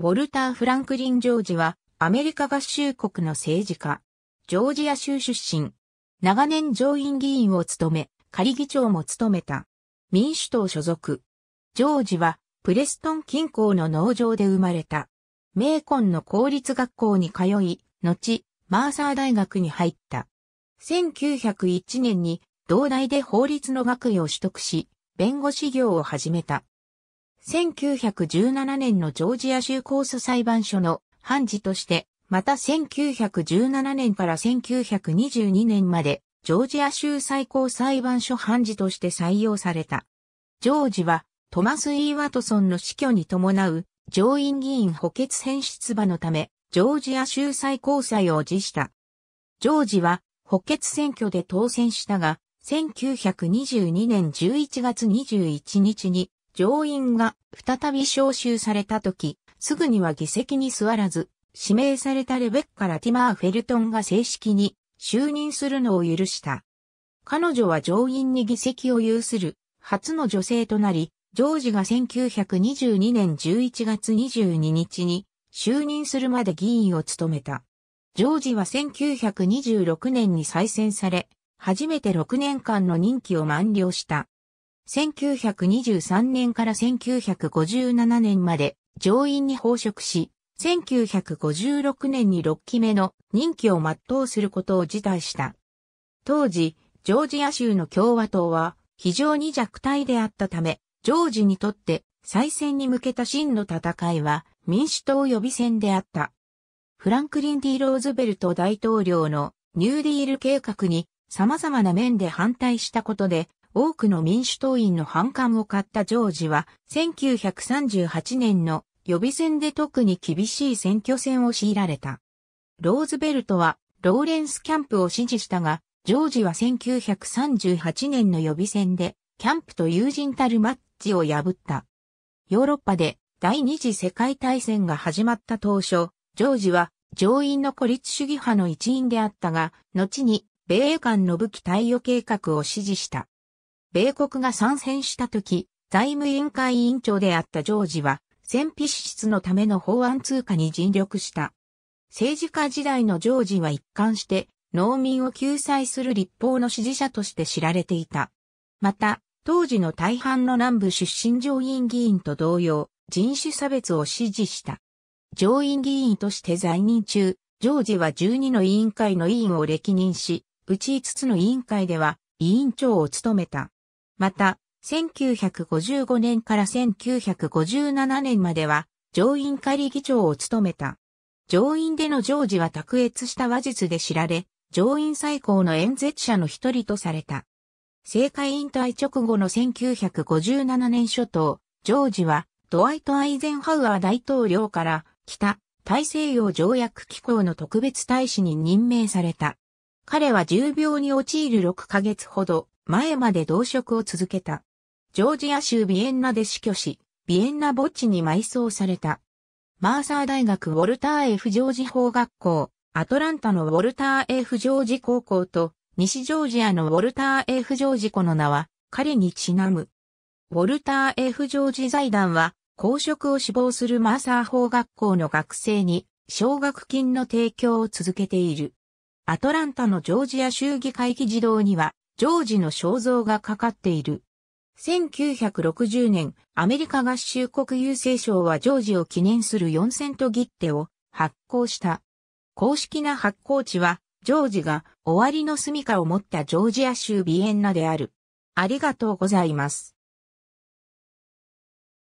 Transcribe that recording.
ウォルター・フランクリン・ジョージは、アメリカ合衆国の政治家。ジョージア州出身。長年上院議員を務め、仮議長も務めた。民主党所属。ジョージは、プレストン近郊の農場で生まれた。メーコンの公立学校に通い、後、マーサー大学に入った。1901年に、同大で法律の学位を取得し、弁護士業を始めた。1917年のジョージア州控訴裁判所の判事として、また1917年から1922年まで、ジョージア州最高裁判所判事として採用された。ジョージは、トマス・イー・ワトソンの死去に伴う、上院議員補欠選出馬のため、ジョージア州最高裁を辞した。ジョージは、補欠選挙で当選したが、1922年11月21日に上院が再び召集された時、すぐには議席に座らず、指名されたレベッカ・ラティマー・フェルトンが正式に就任するのを許した。彼女は上院に議席を有する初の女性となり、ジョージが1922年11月22日に就任するまで議員を務めた。ジョージは1926年に再選され、初めて6年間の任期を満了した。1923年から1957年まで上院に放職し、1956年に6期目の任期を全うすることを辞退した。当時、ジョージア州の共和党は非常に弱体であったため、ジョージにとって再選に向けた真の戦いは民主党予備選であった。フランクリン・ディ・ローズベルト大統領のニューディール計画に様々な面で反対したことで多くの民主党員の反感を買ったジョージは、1938年の予備選で特に厳しい選挙戦を強いられた。ローズベルトは、ローレンス・キャンプを支持したが、ジョージは1938年の予備選で、キャンプと友人たるマッチを破った。ヨーロッパで第二次世界大戦が始まった当初、ジョージは上院の孤立主義派の一員であったが、後に米英間の武器対応計画を支持した。米国が参戦した時、財務委員会委員長であったジョージは、戦費支出のための法案通過に尽力した。政治家時代のジョージは一貫して、農民を救済する立法の支持者として知られていた。また、当時の大半の南部出身上院議員と同様、人種差別を支持した。上院議員として在任中、ジョージは12の委員会の委員を歴任し、うち5つの委員会では委員長を務めた。また、1955年から1957年までは、上院仮議長を務めた。上院での常時は卓越した話術で知られ、上院最高の演説者の一人とされた。政界引退直後の1957年初頭、ジョージはドワイト・アイゼンハウアー大統領から北大西洋条約機構の特別大使に任命された。彼は重病に陥る6ヶ月ほど前まで同職を続けた。ジョージア州ビエンナで死去し、ビエンナ墓地に埋葬された。マーサー大学ウォルター F ジョージ法学校、アトランタのウォルター F ジョージ高校と、西ジョージアのウォルター F ジョージ子の名は、彼にちなむ。ウォルター F ジョージ財団は、公職を志望するマーサー法学校の学生に、奨学金の提供を続けている。アトランタのジョージア州議会議事堂には、ジョージの肖像がかかっている。1960年、アメリカ合衆国郵政省はジョージを記念する4セント切手を発行した。公式な発行地は、ジョージが終わりの住処を持ったジョージア州ビエンナである。ありがとうございます。